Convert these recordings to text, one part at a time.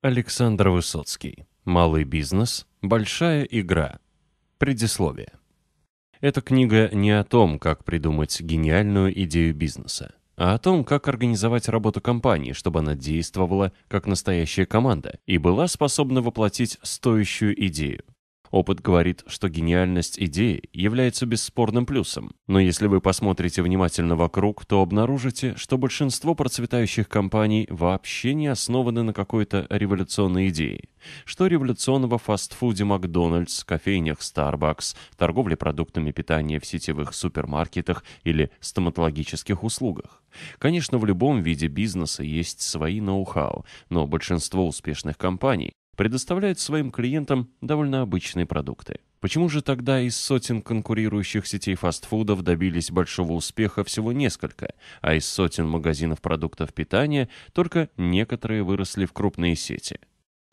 Александр Высоцкий. Малый бизнес. Большая игра. Предисловие. Эта книга не о том, как придумать гениальную идею бизнеса, а о том, как организовать работу компании, чтобы она действовала как настоящая команда и была способна воплотить стоящую идею. Опыт говорит, что гениальность идеи является бесспорным плюсом, но если вы посмотрите внимательно вокруг, то обнаружите, что большинство процветающих компаний вообще не основаны на какой-то революционной идее. Что революционного в фастфуде Макдональдс, кофейнях Starbucks, торговле продуктами питания в сетевых супермаркетах или стоматологических услугах. Конечно, в любом виде бизнеса есть свои ноу-хау, но большинство успешных компаний предоставляют своим клиентам довольно обычные продукты. Почему же тогда из сотен конкурирующих сетей фастфудов добились большого успеха всего несколько, а из сотен магазинов продуктов питания только некоторые выросли в крупные сети?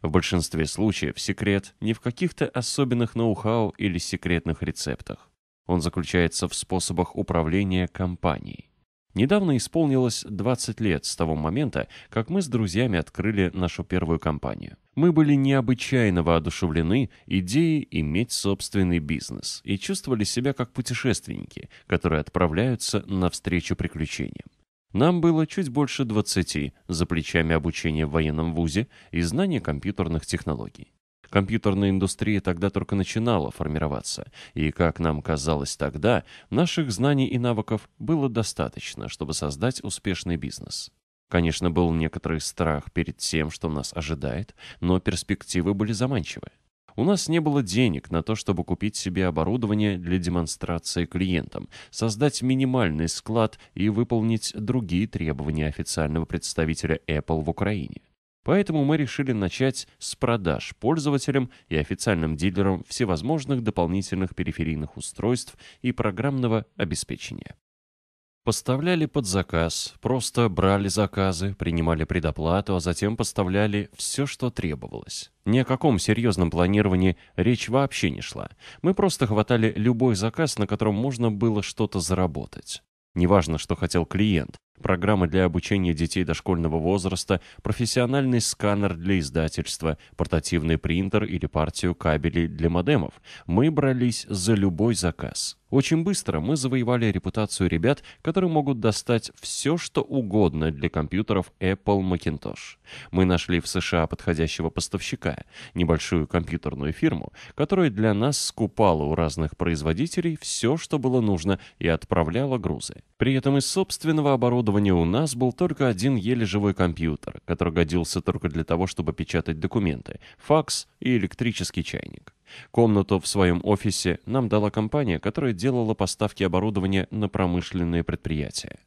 В большинстве случаев секрет не в каких-то особенных ноу-хау или секретных рецептах. Он заключается в способах управления компанией. Недавно исполнилось 20 лет с того момента, как мы с друзьями открыли нашу первую компанию. Мы были необычайно воодушевлены идеей иметь собственный бизнес и чувствовали себя как путешественники, которые отправляются навстречу приключениям. Нам было чуть больше 20, за плечами обучения в военном вузе и знания компьютерных технологий. Компьютерная индустрия тогда только начинала формироваться, и, как нам казалось тогда, наших знаний и навыков было достаточно, чтобы создать успешный бизнес. Конечно, был некоторый страх перед тем, что нас ожидает, но перспективы были заманчивы. У нас не было денег на то, чтобы купить себе оборудование для демонстрации клиентам, создать минимальный склад и выполнить другие требования официального представителя Apple в Украине. Поэтому мы решили начать с продаж пользователям и официальным дилерам всевозможных дополнительных периферийных устройств и программного обеспечения. Поставляли под заказ, просто брали заказы, принимали предоплату, а затем поставляли все, что требовалось. Ни о каком серьезном планировании речь вообще не шла. Мы просто хватали любой заказ, на котором можно было что-то заработать. Неважно, что хотел клиент, программы для обучения детей дошкольного возраста, профессиональный сканер для издательства, портативный принтер или партию кабелей для модемов. Мы брались за любой заказ. Очень быстро мы завоевали репутацию ребят, которые могут достать все, что угодно для компьютеров Apple Macintosh. Мы нашли в США подходящего поставщика, небольшую компьютерную фирму, которая для нас скупала у разных производителей все, что было нужно, и отправляла грузы. При этом из собственного оборудования у нас был только один еле живой компьютер, который годился только для того, чтобы печатать документы, факс и электрический чайник. Комнату в своем офисе нам дала компания, которая делала поставки оборудования на промышленные предприятия.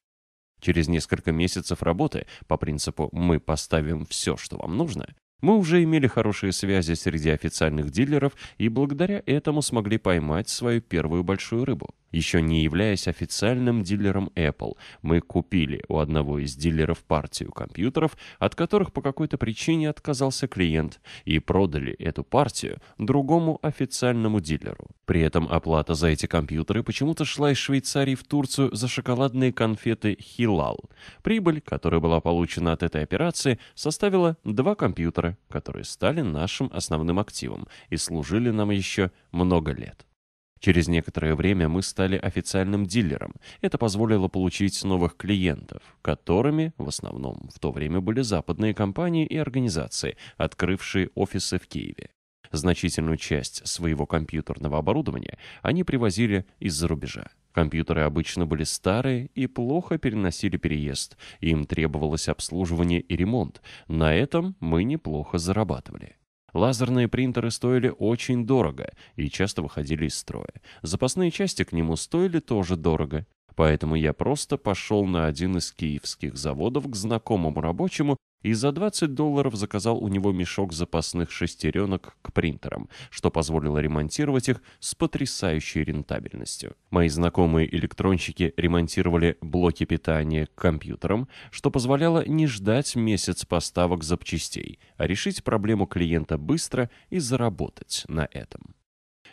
Через несколько месяцев работы, по принципу «мы поставим все, что вам нужно», мы уже имели хорошие связи среди официальных дилеров и благодаря этому смогли поймать свою первую большую рыбу. Еще не являясь официальным дилером Apple, мы купили у одного из дилеров партию компьютеров, от которых по какой-то причине отказался клиент, и продали эту партию другому официальному дилеру. При этом оплата за эти компьютеры почему-то шла из Швейцарии в Турцию за шоколадные конфеты «Хилал». Прибыль, которая была получена от этой операции, составила два компьютера, которые стали нашим основным активом и служили нам еще много лет. Через некоторое время мы стали официальным дилером. Это позволило получить новых клиентов, которыми в основном в то время были западные компании и организации, открывшие офисы в Киеве. Значительную часть своего компьютерного оборудования они привозили из-за рубежа. Компьютеры обычно были старые и плохо переносили переезд. Им требовалось обслуживание и ремонт. На этом мы неплохо зарабатывали. Лазерные принтеры стоили очень дорого и часто выходили из строя. Запасные части к нему стоили тоже дорого. Поэтому я просто пошел на один из киевских заводов к знакомому рабочему и за 20 долларов заказал у него мешок запасных шестеренок к принтерам, что позволило ремонтировать их с потрясающей рентабельностью. Мои знакомые электронщики ремонтировали блоки питания к компьютерам, что позволяло не ждать месяц поставок запчастей, а решить проблему клиента быстро и заработать на этом.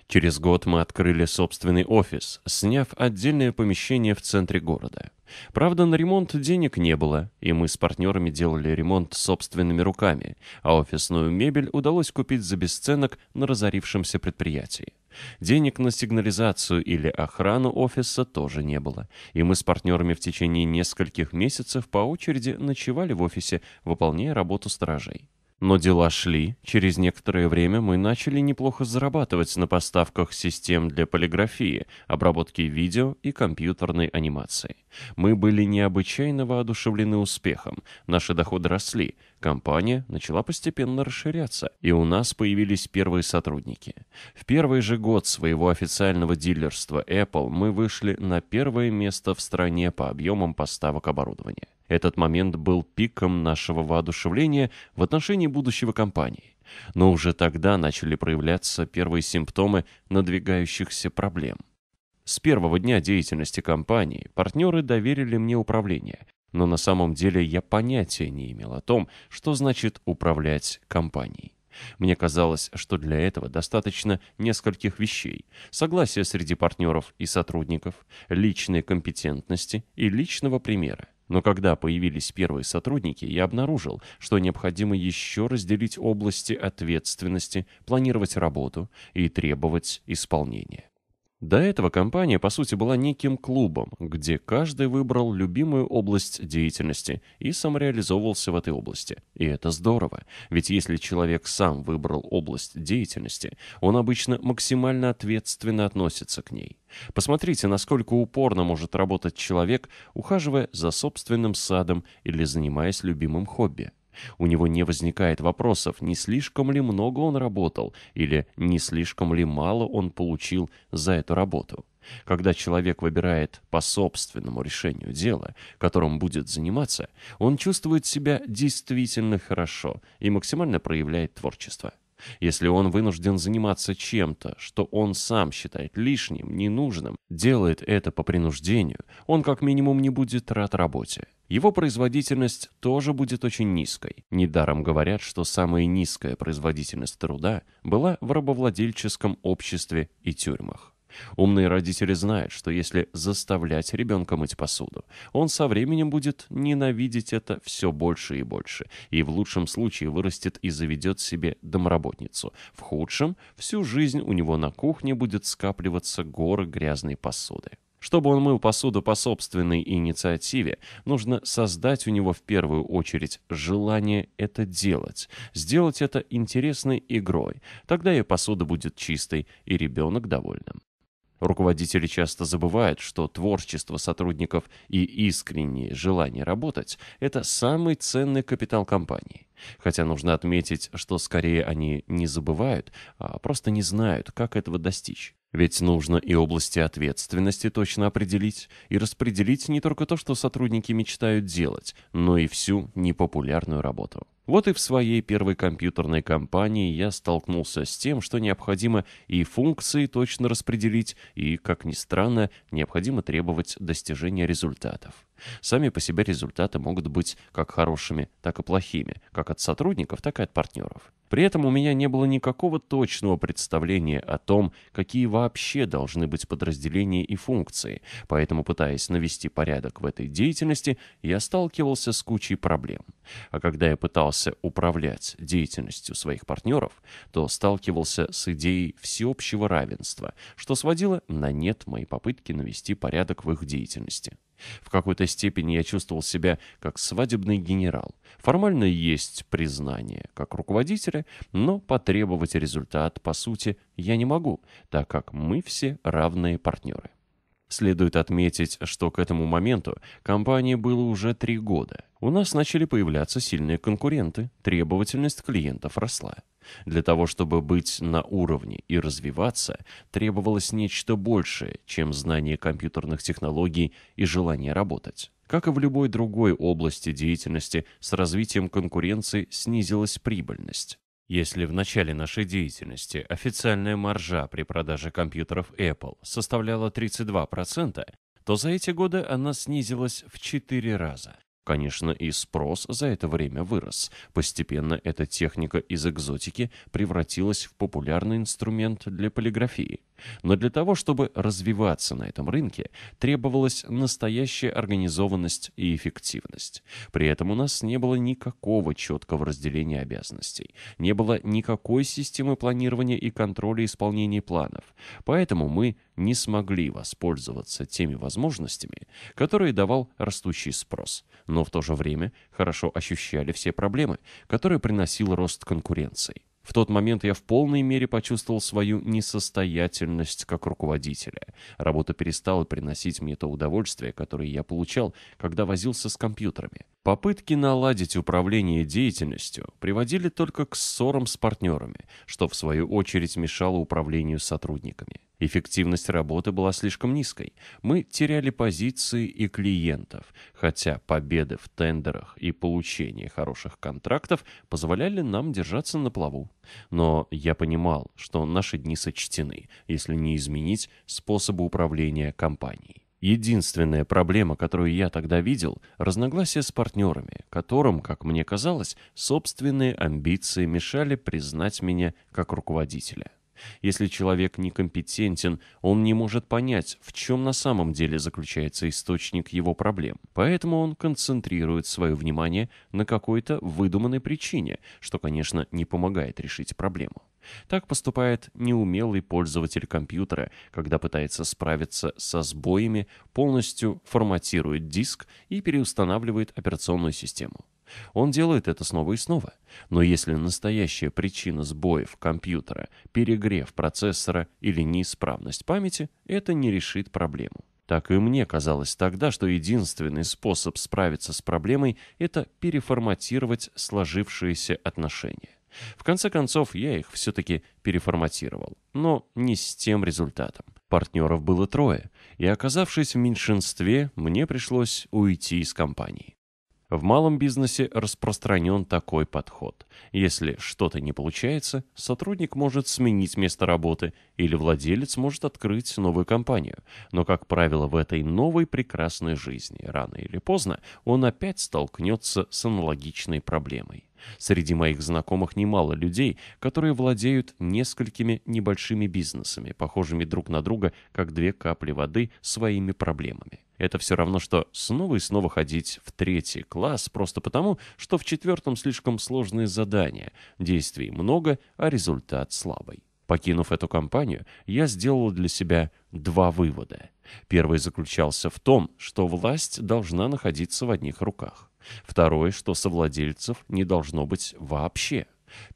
Через год мы открыли собственный офис, сняв отдельное помещение в центре города. Правда, на ремонт денег не было, и мы с партнерами делали ремонт собственными руками, а офисную мебель удалось купить за бесценок на разорившемся предприятии. Денег на сигнализацию или охрану офиса тоже не было, и мы с партнерами в течение нескольких месяцев по очереди ночевали в офисе, выполняя работу сторожей. Но дела шли, через некоторое время мы начали неплохо зарабатывать на поставках систем для полиграфии, обработки видео и компьютерной анимации. Мы были необычайно воодушевлены успехом, наши доходы росли, компания начала постепенно расширяться, и у нас появились первые сотрудники. В первый же год своего официального дилерства Apple мы вышли на первое место в стране по объемам поставок оборудования. Этот момент был пиком нашего воодушевления в отношении будущего компании. Но уже тогда начали проявляться первые симптомы надвигающихся проблем. С первого дня деятельности компании партнеры доверили мне управление, но на самом деле я понятия не имел о том, что значит управлять компанией. Мне казалось, что для этого достаточно нескольких вещей. Согласия среди партнеров и сотрудников, личной компетентности и личного примера. Но когда появились первые сотрудники, я обнаружил, что необходимо еще разделить области ответственности, планировать работу и требовать исполнения. До этого компания, по сути, была неким клубом, где каждый выбрал любимую область деятельности и самореализовывался в этой области. И это здорово, ведь если человек сам выбрал область деятельности, он обычно максимально ответственно относится к ней. Посмотрите, насколько упорно может работать человек, ухаживая за собственным садом или занимаясь любимым хобби. У него не возникает вопросов, не слишком ли много он работал или не слишком ли мало он получил за эту работу. Когда человек выбирает по собственному решению дело, которым будет заниматься, он чувствует себя действительно хорошо и максимально проявляет творчество. Если он вынужден заниматься чем-то, что он сам считает лишним, ненужным, делает это по принуждению, он как минимум не будет рад работе его производительность тоже будет очень низкой. Недаром говорят, что самая низкая производительность труда была в рабовладельческом обществе и тюрьмах. Умные родители знают, что если заставлять ребенка мыть посуду, он со временем будет ненавидеть это все больше и больше, и в лучшем случае вырастет и заведет себе домработницу. В худшем всю жизнь у него на кухне будет скапливаться горы грязной посуды. Чтобы он мыл посуду по собственной инициативе, нужно создать у него в первую очередь желание это делать, сделать это интересной игрой. Тогда и посуда будет чистой, и ребенок довольным. Руководители часто забывают, что творчество сотрудников и искреннее желание работать – это самый ценный капитал компании. Хотя нужно отметить, что скорее они не забывают, а просто не знают, как этого достичь. Ведь нужно и области ответственности точно определить, и распределить не только то, что сотрудники мечтают делать, но и всю непопулярную работу. Вот и в своей первой компьютерной компании я столкнулся с тем, что необходимо и функции точно распределить, и, как ни странно, необходимо требовать достижения результатов. Сами по себе результаты могут быть как хорошими, так и плохими, как от сотрудников, так и от партнеров. При этом у меня не было никакого точного представления о том, какие вообще должны быть подразделения и функции, поэтому, пытаясь навести порядок в этой деятельности, я сталкивался с кучей проблем. А когда я пытался управлять деятельностью своих партнеров, то сталкивался с идеей всеобщего равенства, что сводило на нет мои попытки навести порядок в их деятельности. В какой-то степени я чувствовал себя как свадебный генерал. Формально есть признание как руководителя, но потребовать результат, по сути, я не могу, так как мы все равные партнеры. Следует отметить, что к этому моменту компании было уже три года. У нас начали появляться сильные конкуренты, требовательность клиентов росла. Для того, чтобы быть на уровне и развиваться, требовалось нечто большее, чем знание компьютерных технологий и желание работать. Как и в любой другой области деятельности, с развитием конкуренции снизилась прибыльность. Если в начале нашей деятельности официальная маржа при продаже компьютеров Apple составляла 32%, то за эти годы она снизилась в 4 раза. Конечно, и спрос за это время вырос. Постепенно эта техника из экзотики превратилась в популярный инструмент для полиграфии. Но для того, чтобы развиваться на этом рынке, требовалась настоящая организованность и эффективность. При этом у нас не было никакого четкого разделения обязанностей, не было никакой системы планирования и контроля исполнения планов, поэтому мы не смогли воспользоваться теми возможностями, которые давал растущий спрос, но в то же время хорошо ощущали все проблемы, которые приносил рост конкуренции. В тот момент я в полной мере почувствовал свою несостоятельность как руководителя. Работа перестала приносить мне то удовольствие, которое я получал, когда возился с компьютерами. Попытки наладить управление деятельностью приводили только к ссорам с партнерами, что в свою очередь мешало управлению сотрудниками. Эффективность работы была слишком низкой. Мы теряли позиции и клиентов, хотя победы в тендерах и получение хороших контрактов позволяли нам держаться на плаву. Но я понимал, что наши дни сочтены, если не изменить способы управления компанией. Единственная проблема, которую я тогда видел, разногласия с партнерами, которым, как мне казалось, собственные амбиции мешали признать меня как руководителя. Если человек некомпетентен, он не может понять, в чем на самом деле заключается источник его проблем. Поэтому он концентрирует свое внимание на какой-то выдуманной причине, что, конечно, не помогает решить проблему. Так поступает неумелый пользователь компьютера, когда пытается справиться со сбоями, полностью форматирует диск и переустанавливает операционную систему. Он делает это снова и снова. Но если настоящая причина сбоев компьютера – перегрев процессора или неисправность памяти, это не решит проблему. Так и мне казалось тогда, что единственный способ справиться с проблемой – это переформатировать сложившиеся отношения. В конце концов, я их все-таки переформатировал, но не с тем результатом. Партнеров было трое, и оказавшись в меньшинстве, мне пришлось уйти из компании. В малом бизнесе распространен такой подход. Если что-то не получается, сотрудник может сменить место работы или владелец может открыть новую компанию. Но, как правило, в этой новой прекрасной жизни рано или поздно он опять столкнется с аналогичной проблемой. Среди моих знакомых немало людей, которые владеют несколькими небольшими бизнесами, похожими друг на друга, как две капли воды, своими проблемами. Это все равно, что снова и снова ходить в третий класс, просто потому, что в четвертом слишком сложные задания, действий много, а результат слабый. Покинув эту компанию, я сделал для себя два вывода. Первый заключался в том, что власть должна находиться в одних руках. Второе, что совладельцев не должно быть вообще.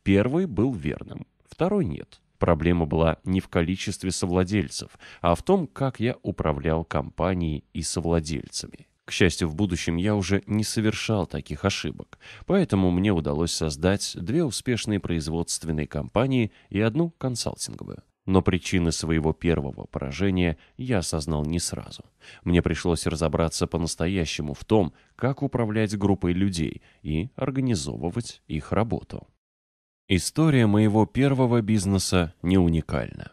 Первый был верным, второй нет. Проблема была не в количестве совладельцев, а в том, как я управлял компанией и совладельцами. К счастью, в будущем я уже не совершал таких ошибок, поэтому мне удалось создать две успешные производственные компании и одну консалтинговую. Но причины своего первого поражения я осознал не сразу. Мне пришлось разобраться по-настоящему в том, как управлять группой людей и организовывать их работу. История моего первого бизнеса не уникальна.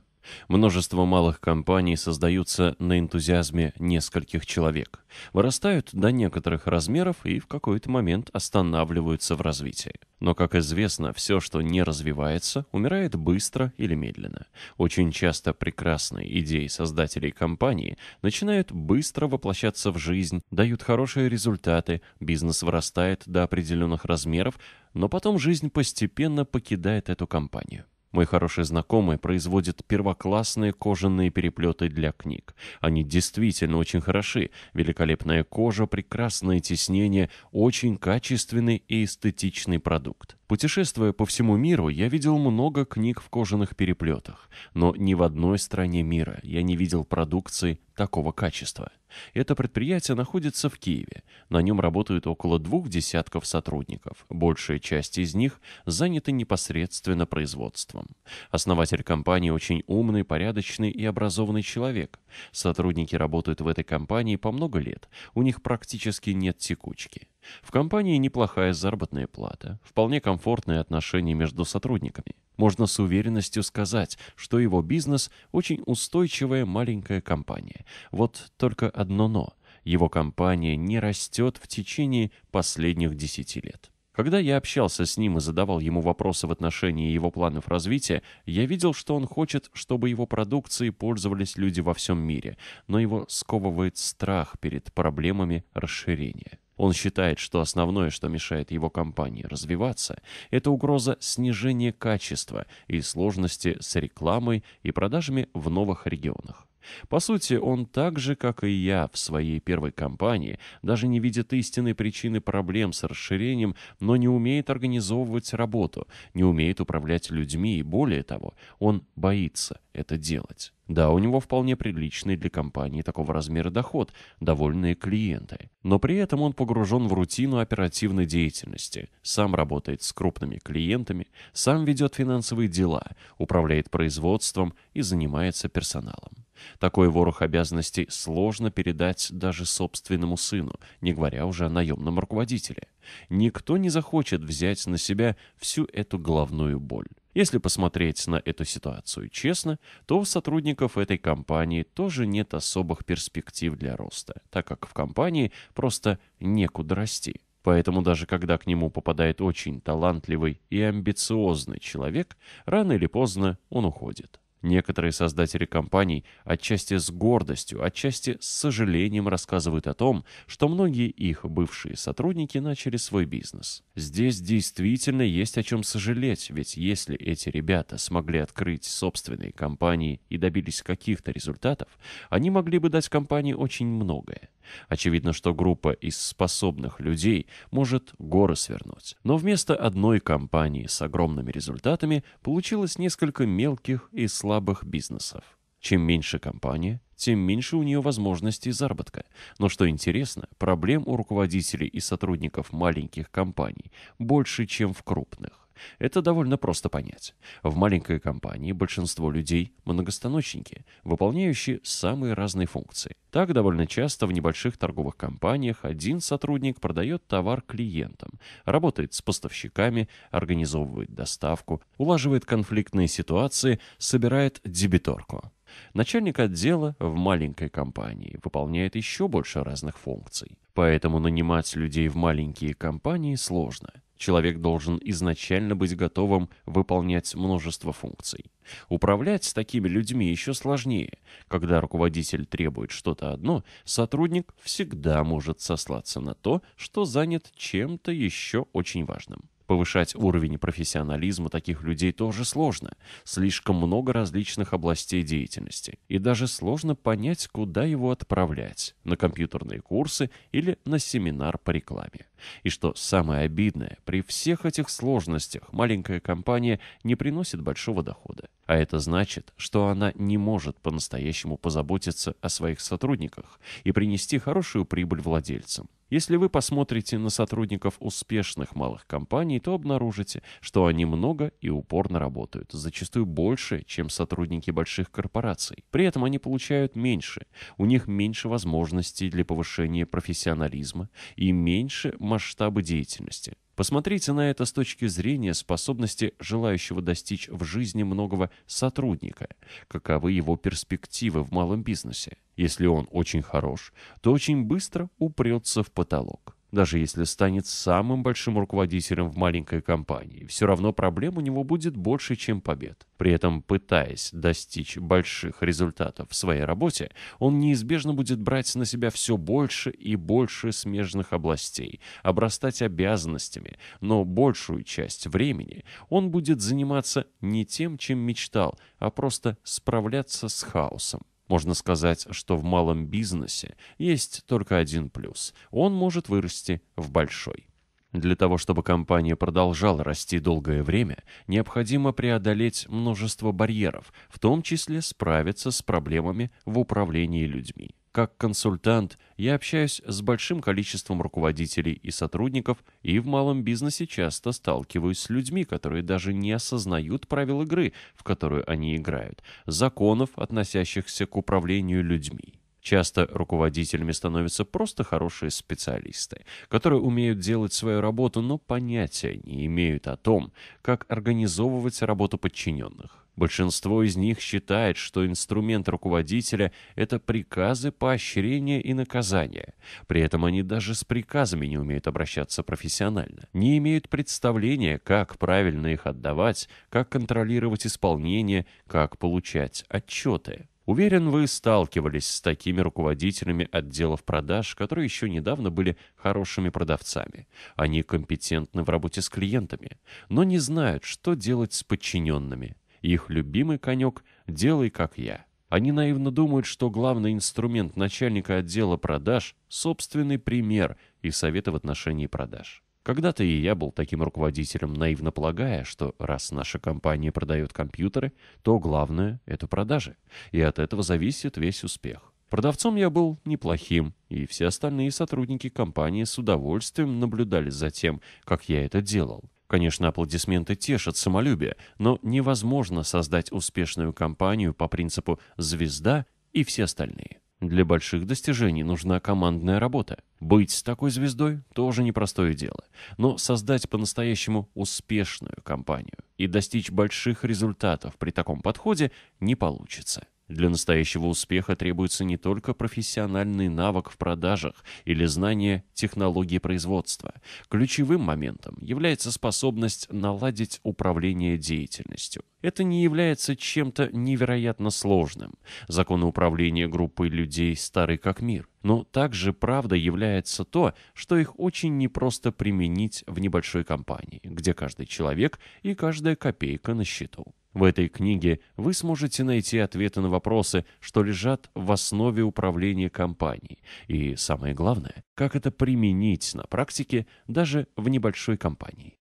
Множество малых компаний создаются на энтузиазме нескольких человек, вырастают до некоторых размеров и в какой-то момент останавливаются в развитии. Но, как известно, все, что не развивается, умирает быстро или медленно. Очень часто прекрасные идеи создателей компании начинают быстро воплощаться в жизнь, дают хорошие результаты, бизнес вырастает до определенных размеров, но потом жизнь постепенно покидает эту компанию. Мой хороший знакомый производит первоклассные кожаные переплеты для книг. Они действительно очень хороши. Великолепная кожа, прекрасное тиснение, очень качественный и эстетичный продукт. Путешествуя по всему миру, я видел много книг в кожаных переплетах, но ни в одной стране мира я не видел продукции такого качества. Это предприятие находится в Киеве. На нем работают около двух десятков сотрудников. Большая часть из них заняты непосредственно производством. Основатель компании очень умный, порядочный и образованный человек. Сотрудники работают в этой компании по много лет. У них практически нет текучки. В компании неплохая заработная плата, вполне комфортные отношения между сотрудниками. Можно с уверенностью сказать, что его бизнес – очень устойчивая маленькая компания. Вот только одно «но» – его компания не растет в течение последних 10 лет. Когда я общался с ним и задавал ему вопросы в отношении его планов развития, я видел, что он хочет, чтобы его продукцией пользовались люди во всем мире, но его сковывает страх перед проблемами расширения. Он считает, что основное, что мешает его компании развиваться, это угроза снижения качества и сложности с рекламой и продажами в новых регионах. По сути, он так же, как и я в своей первой компании, даже не видит истинной причины проблем с расширением, но не умеет организовывать работу, не умеет управлять людьми и более того, он боится это делать. Да, у него вполне приличный для компании такого размера доход, довольные клиенты. Но при этом он погружен в рутину оперативной деятельности, сам работает с крупными клиентами, сам ведет финансовые дела, управляет производством и занимается персоналом. Такой ворох обязанностей сложно передать даже собственному сыну, не говоря уже о наемном руководителе. Никто не захочет взять на себя всю эту головную боль. Если посмотреть на эту ситуацию честно, то у сотрудников этой компании тоже нет особых перспектив для роста, так как в компании просто некуда расти. Поэтому даже когда к нему попадает очень талантливый и амбициозный человек, рано или поздно он уходит. Некоторые создатели компаний отчасти с гордостью, отчасти с сожалением рассказывают о том, что многие их бывшие сотрудники начали свой бизнес. Здесь действительно есть о чем сожалеть, ведь если эти ребята смогли открыть собственные компании и добились каких-то результатов, они могли бы дать компании очень многое. Очевидно, что группа из способных людей может горы свернуть. Но вместо одной компании с огромными результатами получилось несколько мелких и слабых бизнесов. Чем меньше компания, тем меньше у нее возможностей заработка. Но что интересно, проблем у руководителей и сотрудников маленьких компаний больше, чем в крупных. Это довольно просто понять. В маленькой компании большинство людей – многостаночники, выполняющие самые разные функции. Так, довольно часто в небольших торговых компаниях один сотрудник продает товар клиентам, работает с поставщиками, организовывает доставку, улаживает конфликтные ситуации, собирает дебиторку. Начальник отдела в маленькой компании выполняет еще больше разных функций. Поэтому нанимать людей в маленькие компании сложно. Человек должен изначально быть готовым выполнять множество функций. Управлять такими людьми еще сложнее. Когда руководитель требует что-то одно, сотрудник всегда может сослаться на то, что занят чем-то еще очень важным. Повышать уровень профессионализма таких людей тоже сложно. Слишком много различных областей деятельности. И даже сложно понять, куда его отправлять. На компьютерные курсы или на семинар по рекламе. И что самое обидное, при всех этих сложностях маленькая компания не приносит большого дохода. А это значит, что она не может по-настоящему позаботиться о своих сотрудниках и принести хорошую прибыль владельцам. Если вы посмотрите на сотрудников успешных малых компаний, то обнаружите, что они много и упорно работают, зачастую больше, чем сотрудники больших корпораций. При этом они получают меньше, у них меньше возможностей для повышения профессионализма и меньше масштаба деятельности. Посмотрите на это с точки зрения способности желающего достичь в жизни многого сотрудника, каковы его перспективы в малом бизнесе. Если он очень хорош, то очень быстро упрется в потолок. Даже если станет самым большим руководителем в маленькой компании, все равно проблем у него будет больше, чем побед. При этом, пытаясь достичь больших результатов в своей работе, он неизбежно будет брать на себя все больше и больше смежных областей, обрастать обязанностями, но большую часть времени он будет заниматься не тем, чем мечтал, а просто справляться с хаосом. Можно сказать, что в малом бизнесе есть только один плюс. Он может вырасти в большой. Для того, чтобы компания продолжала расти долгое время, необходимо преодолеть множество барьеров, в том числе справиться с проблемами в управлении людьми. Как консультант я общаюсь с большим количеством руководителей и сотрудников, и в малом бизнесе часто сталкиваюсь с людьми, которые даже не осознают правил игры, в которую они играют, законов, относящихся к управлению людьми. Часто руководителями становятся просто хорошие специалисты, которые умеют делать свою работу, но понятия не имеют о том, как организовывать работу подчиненных. Большинство из них считает, что инструмент руководителя – это приказы, поощрения и наказания. При этом они даже с приказами не умеют обращаться профессионально, не имеют представления, как правильно их отдавать, как контролировать исполнение, как получать отчеты. Уверен, вы сталкивались с такими руководителями отделов продаж, которые еще недавно были хорошими продавцами. Они компетентны в работе с клиентами, но не знают, что делать с подчиненными. Их любимый конек – делай как я. Они наивно думают, что главный инструмент начальника отдела продаж – собственный пример и советы в отношении продаж. Когда-то и я был таким руководителем, наивно полагая, что раз наша компания продает компьютеры, то главное – это продажи, и от этого зависит весь успех. Продавцом я был неплохим, и все остальные сотрудники компании с удовольствием наблюдали за тем, как я это делал. Конечно, аплодисменты тешат самолюбие, но невозможно создать успешную компанию по принципу «звезда» и все остальные. Для больших достижений нужна командная работа. Быть такой звездой – тоже непростое дело. Но создать по-настоящему успешную компанию и достичь больших результатов при таком подходе не получится. Для настоящего успеха требуется не только профессиональный навык в продажах или знание технологии производства. Ключевым моментом является способность наладить управление деятельностью. Это не является чем-то невероятно сложным. Законы управления группой людей стары как мир. Но также правда является то, что их очень непросто применить в небольшой компании, где каждый человек и каждая копейка на счету. В этой книге вы сможете найти ответы на вопросы, что лежат в основе управления компанией, и самое главное, как это применить на практике даже в небольшой компании.